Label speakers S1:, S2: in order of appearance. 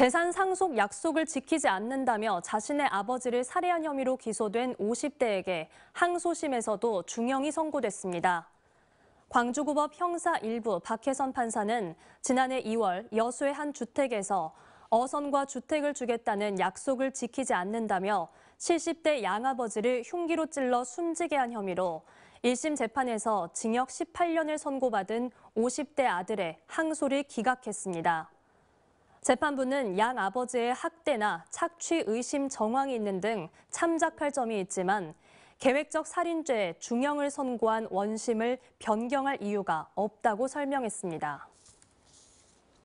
S1: 재산 상속 약속을 지키지 않는다며 자신의 아버지를 살해한 혐의로 기소된 50대에게 항소심에서도 중형이 선고됐습니다. 광주고법 형사 1부 박혜선 판사는 지난해 2월 여수의 한 주택에서 어선과 주택을 주겠다는 약속을 지키지 않는다며 70대 양아버지를 흉기로 찔러 숨지게 한 혐의로 1심 재판에서 징역 18년을 선고받은 50대 아들의 항소를 기각했습니다. 재판부는 양 아버지의 학대나 착취 의심 정황이 있는 등 참작할 점이 있지만 계획적 살인죄 중형을 선고한 원심을 변경할 이유가 없다고 설명했습니다.